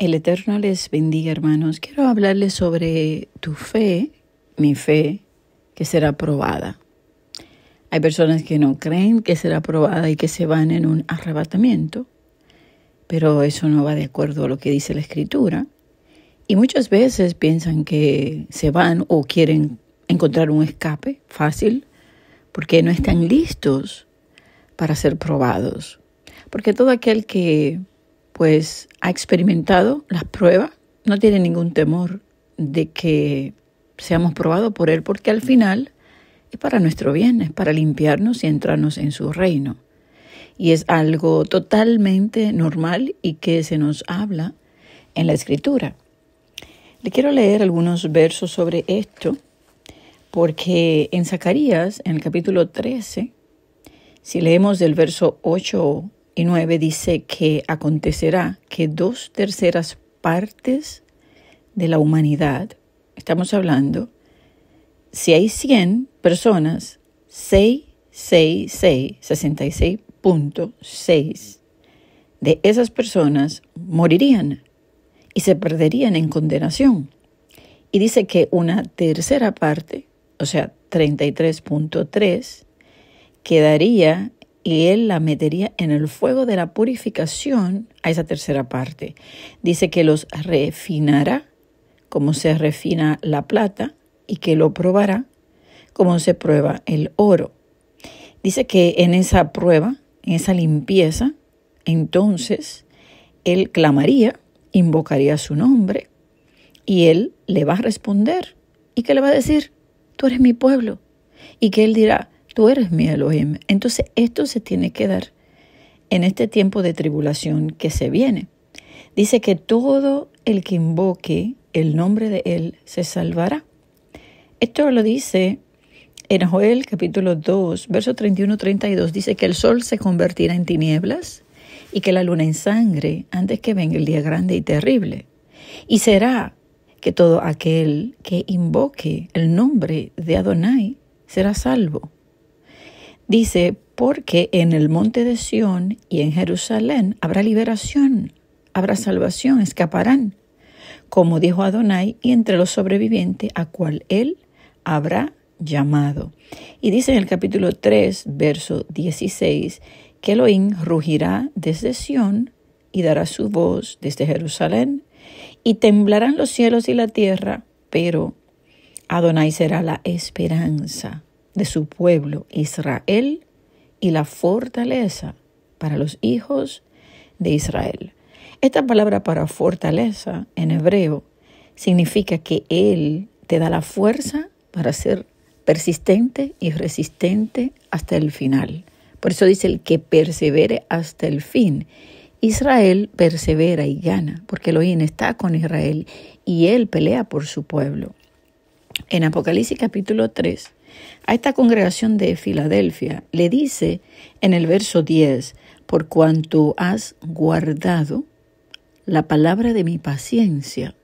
El Eterno les bendiga, hermanos. Quiero hablarles sobre tu fe, mi fe, que será probada. Hay personas que no creen que será probada y que se van en un arrebatamiento, pero eso no va de acuerdo a lo que dice la Escritura. Y muchas veces piensan que se van o quieren encontrar un escape fácil porque no están listos para ser probados. Porque todo aquel que pues ha experimentado las pruebas, no tiene ningún temor de que seamos probados por Él, porque al final es para nuestro bien, es para limpiarnos y entrarnos en su reino. Y es algo totalmente normal y que se nos habla en la escritura. Le quiero leer algunos versos sobre esto, porque en Zacarías, en el capítulo 13, si leemos del verso 8 dice que acontecerá que dos terceras partes de la humanidad, estamos hablando, si hay 100 personas, 666 66.6 de esas personas morirían y se perderían en condenación. Y dice que una tercera parte, o sea, 33.3, quedaría y él la metería en el fuego de la purificación a esa tercera parte. Dice que los refinará como se refina la plata y que lo probará como se prueba el oro. Dice que en esa prueba, en esa limpieza, entonces él clamaría, invocaría su nombre y él le va a responder y que le va a decir, tú eres mi pueblo. Y que él dirá, tú eres mi Elohim. Entonces esto se tiene que dar en este tiempo de tribulación que se viene. Dice que todo el que invoque el nombre de Él se salvará. Esto lo dice en Joel capítulo 2, verso 31-32. Dice que el sol se convertirá en tinieblas y que la luna en sangre antes que venga el día grande y terrible. Y será que todo aquel que invoque el nombre de Adonai será salvo. Dice, porque en el monte de Sión y en Jerusalén habrá liberación, habrá salvación, escaparán, como dijo Adonai, y entre los sobrevivientes a cual él habrá llamado. Y dice en el capítulo 3, verso 16, que Elohim rugirá desde Sión y dará su voz desde Jerusalén, y temblarán los cielos y la tierra, pero Adonai será la esperanza de su pueblo Israel y la fortaleza para los hijos de Israel. Esta palabra para fortaleza en hebreo significa que Él te da la fuerza para ser persistente y resistente hasta el final. Por eso dice el que persevere hasta el fin. Israel persevera y gana, porque Elohim está con Israel y él pelea por su pueblo en Apocalipsis capítulo 3, a esta congregación de Filadelfia le dice en el verso 10, por cuanto has guardado la palabra de mi paciencia,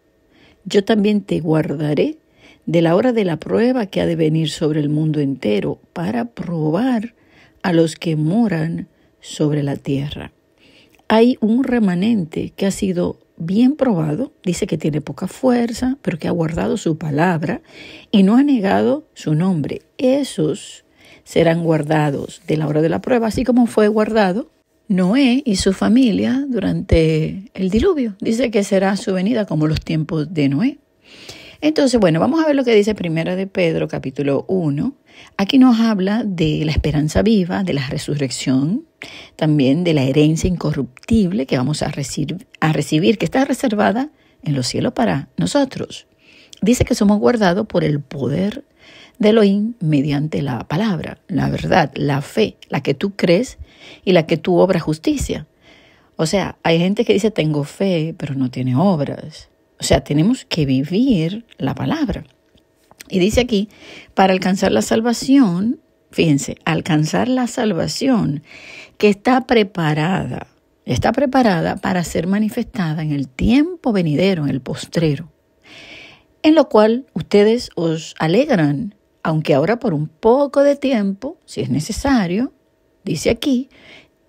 yo también te guardaré de la hora de la prueba que ha de venir sobre el mundo entero para probar a los que moran sobre la tierra. Hay un remanente que ha sido bien probado, dice que tiene poca fuerza, pero que ha guardado su palabra y no ha negado su nombre. Esos serán guardados de la hora de la prueba, así como fue guardado Noé y su familia durante el diluvio. Dice que será su venida como los tiempos de Noé. Entonces, bueno, vamos a ver lo que dice Primera de Pedro, capítulo 1, Aquí nos habla de la esperanza viva, de la resurrección, también de la herencia incorruptible que vamos a, recibir, a recibir que está reservada en los cielos para nosotros. Dice que somos guardados por el poder de Elohim mediante la palabra, la verdad, la fe, la que tú crees y la que tú obras justicia. O sea, hay gente que dice tengo fe, pero no tiene obras. O sea, tenemos que vivir la palabra. Y dice aquí, para alcanzar la salvación, fíjense, alcanzar la salvación que está preparada, está preparada para ser manifestada en el tiempo venidero, en el postrero, en lo cual ustedes os alegran, aunque ahora por un poco de tiempo, si es necesario, dice aquí,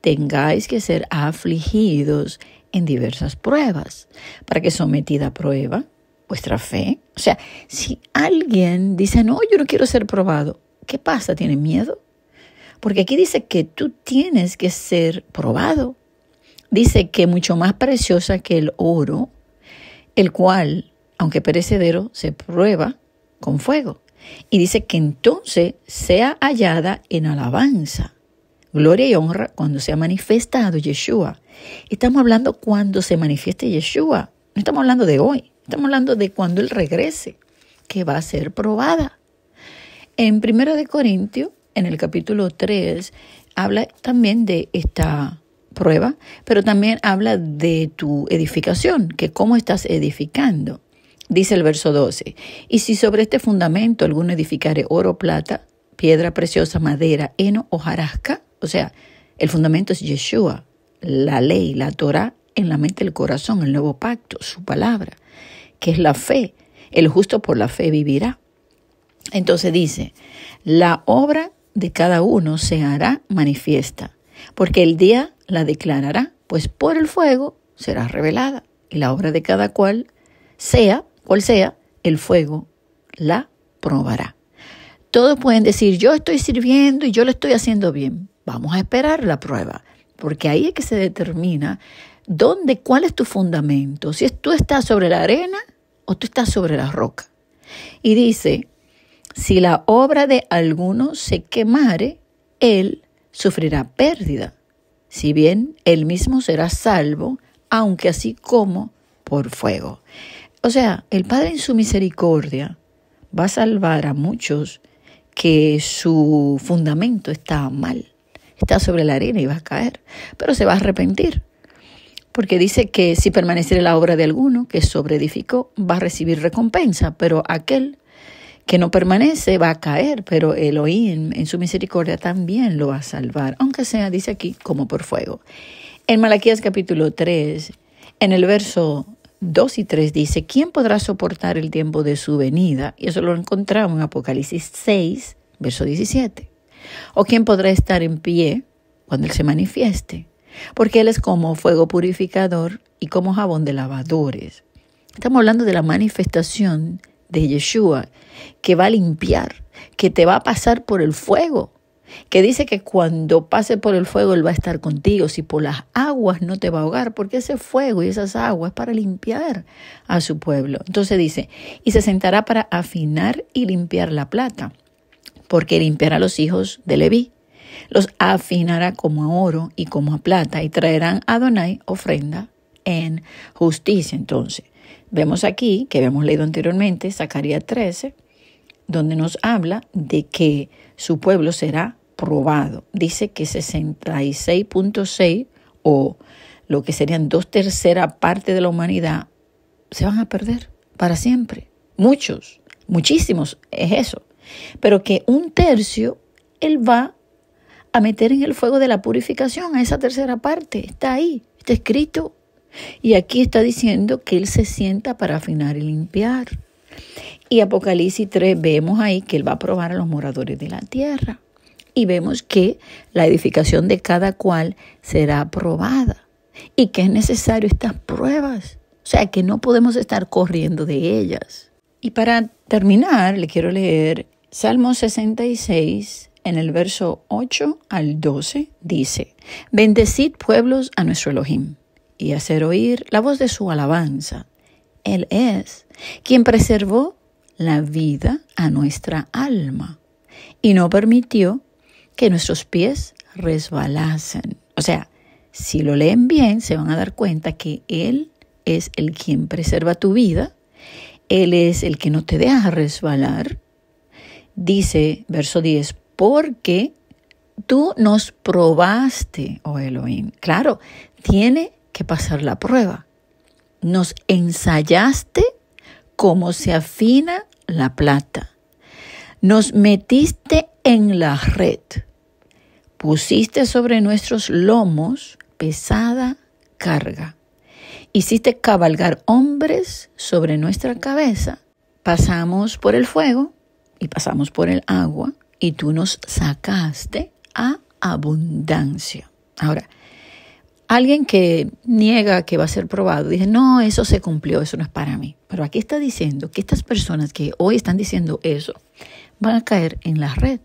tengáis que ser afligidos en diversas pruebas, para que sometida a prueba vuestra fe. O sea, si alguien dice, no, yo no quiero ser probado, ¿qué pasa? ¿Tiene miedo? Porque aquí dice que tú tienes que ser probado. Dice que mucho más preciosa que el oro, el cual, aunque perecedero, se prueba con fuego. Y dice que entonces sea hallada en alabanza, gloria y honra cuando sea manifestado Yeshua. Estamos hablando cuando se manifieste Yeshua, no estamos hablando de hoy. Estamos hablando de cuando Él regrese, que va a ser probada. En 1 de Corintios, en el capítulo 3, habla también de esta prueba, pero también habla de tu edificación, que cómo estás edificando. Dice el verso 12, y si sobre este fundamento alguno edificare oro, plata, piedra preciosa, madera, heno, o jarasca, o sea, el fundamento es Yeshua, la ley, la Torah, en la mente, el corazón, el nuevo pacto, su palabra que es la fe. El justo por la fe vivirá. Entonces dice, la obra de cada uno se hará manifiesta, porque el día la declarará, pues por el fuego será revelada, y la obra de cada cual sea, cual sea, el fuego la probará. Todos pueden decir, yo estoy sirviendo y yo lo estoy haciendo bien. Vamos a esperar la prueba, porque ahí es que se determina ¿Dónde, cuál es tu fundamento? Si tú estás sobre la arena o tú estás sobre la roca. Y dice, si la obra de alguno se quemare, él sufrirá pérdida, si bien él mismo será salvo, aunque así como por fuego. O sea, el Padre en su misericordia va a salvar a muchos que su fundamento está mal, está sobre la arena y va a caer, pero se va a arrepentir porque dice que si permanece la obra de alguno que sobreedificó, va a recibir recompensa, pero aquel que no permanece va a caer, pero Elohim en su misericordia también lo va a salvar, aunque sea, dice aquí, como por fuego. En Malaquías capítulo 3, en el verso 2 y 3 dice, ¿quién podrá soportar el tiempo de su venida? Y eso lo encontramos en Apocalipsis 6, verso 17. ¿O quién podrá estar en pie cuando Él se manifieste? porque Él es como fuego purificador y como jabón de lavadores. Estamos hablando de la manifestación de Yeshua, que va a limpiar, que te va a pasar por el fuego, que dice que cuando pase por el fuego Él va a estar contigo, si por las aguas no te va a ahogar, porque ese fuego y esas aguas es para limpiar a su pueblo. Entonces dice, y se sentará para afinar y limpiar la plata, porque limpiará a los hijos de Leví los afinará como a oro y como a plata, y traerán a Adonai ofrenda en justicia. Entonces, vemos aquí, que habíamos leído anteriormente, Zacarías 13, donde nos habla de que su pueblo será probado. Dice que 66.6 o lo que serían dos terceras partes de la humanidad se van a perder para siempre. Muchos, muchísimos es eso. Pero que un tercio él va a meter en el fuego de la purificación, a esa tercera parte. Está ahí, está escrito. Y aquí está diciendo que Él se sienta para afinar y limpiar. Y Apocalipsis 3 vemos ahí que Él va a probar a los moradores de la tierra. Y vemos que la edificación de cada cual será aprobada. Y que es necesario estas pruebas. O sea, que no podemos estar corriendo de ellas. Y para terminar, le quiero leer Salmo 66, en el verso 8 al 12, dice, Bendecid pueblos a nuestro Elohim y hacer oír la voz de su alabanza. Él es quien preservó la vida a nuestra alma y no permitió que nuestros pies resbalasen. O sea, si lo leen bien, se van a dar cuenta que Él es el quien preserva tu vida, Él es el que no te deja resbalar. Dice, verso 10, porque tú nos probaste, oh Elohim. Claro, tiene que pasar la prueba. Nos ensayaste como se afina la plata. Nos metiste en la red. Pusiste sobre nuestros lomos pesada carga. Hiciste cabalgar hombres sobre nuestra cabeza. Pasamos por el fuego y pasamos por el agua y tú nos sacaste a abundancia. Ahora, alguien que niega que va a ser probado dice, no, eso se cumplió, eso no es para mí. Pero aquí está diciendo que estas personas que hoy están diciendo eso van a caer en la red.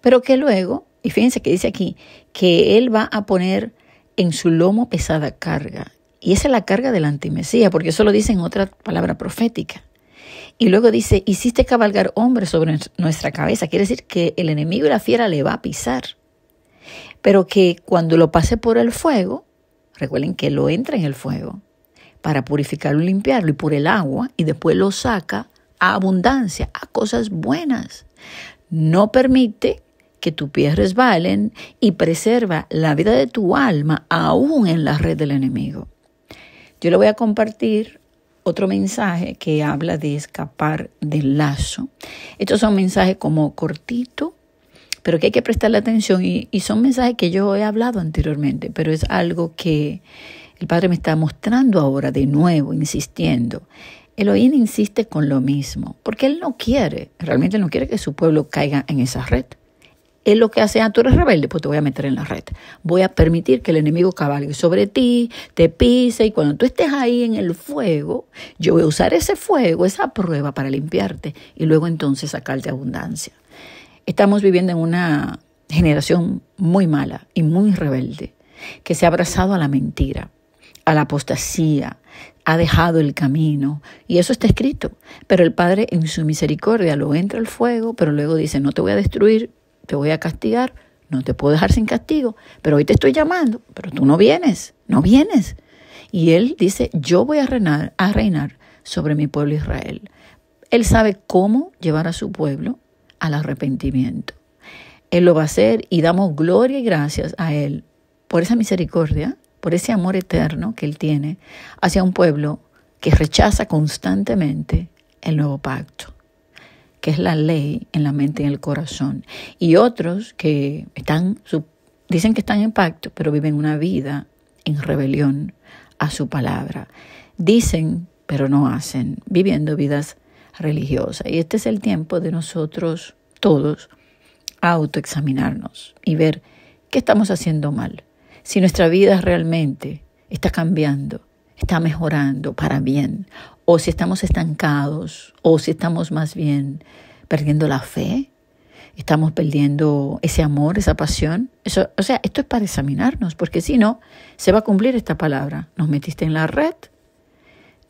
Pero que luego, y fíjense que dice aquí, que él va a poner en su lomo pesada carga. Y esa es la carga del antimesía, porque eso lo dice en otra palabra profética. Y luego dice, hiciste cabalgar hombres sobre nuestra cabeza. Quiere decir que el enemigo y la fiera le va a pisar. Pero que cuando lo pase por el fuego, recuerden que lo entra en el fuego para purificarlo y limpiarlo y por el agua y después lo saca a abundancia, a cosas buenas. No permite que tus pies resbalen y preserva la vida de tu alma aún en la red del enemigo. Yo lo voy a compartir otro mensaje que habla de escapar del lazo. Estos son mensajes como cortitos, pero que hay que prestarle atención y, y, son mensajes que yo he hablado anteriormente, pero es algo que el Padre me está mostrando ahora de nuevo, insistiendo. Elohim insiste con lo mismo, porque Él no quiere, realmente no quiere que su pueblo caiga en esa red es lo que hace, ah, tú eres rebelde, pues te voy a meter en la red. Voy a permitir que el enemigo cabalgue sobre ti, te pise, y cuando tú estés ahí en el fuego, yo voy a usar ese fuego, esa prueba para limpiarte y luego entonces sacarte abundancia. Estamos viviendo en una generación muy mala y muy rebelde, que se ha abrazado a la mentira, a la apostasía, ha dejado el camino. Y eso está escrito. Pero el Padre en su misericordia lo entra al fuego, pero luego dice, no te voy a destruir, te voy a castigar, no te puedo dejar sin castigo, pero hoy te estoy llamando, pero tú no vienes, no vienes. Y él dice, yo voy a reinar, a reinar sobre mi pueblo Israel. Él sabe cómo llevar a su pueblo al arrepentimiento. Él lo va a hacer y damos gloria y gracias a Él por esa misericordia, por ese amor eterno que Él tiene hacia un pueblo que rechaza constantemente el nuevo pacto que es la ley en la mente y en el corazón, y otros que están, dicen que están en pacto, pero viven una vida en rebelión a su palabra. Dicen, pero no hacen, viviendo vidas religiosas. Y este es el tiempo de nosotros todos autoexaminarnos y ver qué estamos haciendo mal, si nuestra vida realmente está cambiando está mejorando para bien, o si estamos estancados, o si estamos más bien perdiendo la fe, estamos perdiendo ese amor, esa pasión. Eso, o sea, esto es para examinarnos, porque si no, se va a cumplir esta palabra. Nos metiste en la red,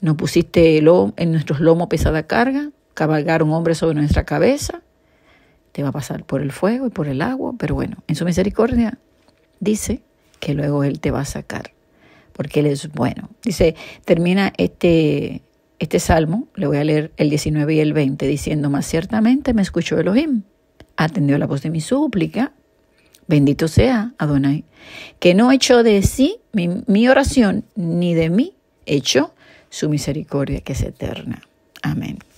nos pusiste lomo en nuestros lomos pesada carga, cabalgar un hombre sobre nuestra cabeza, te va a pasar por el fuego y por el agua, pero bueno, en su misericordia dice que luego Él te va a sacar porque Él es bueno. Dice, termina este, este salmo, le voy a leer el 19 y el 20, diciendo, más ciertamente me escuchó Elohim, atendió la voz de mi súplica, bendito sea Adonai, que no echó de sí mi, mi oración, ni de mí echó su misericordia, que es eterna. Amén.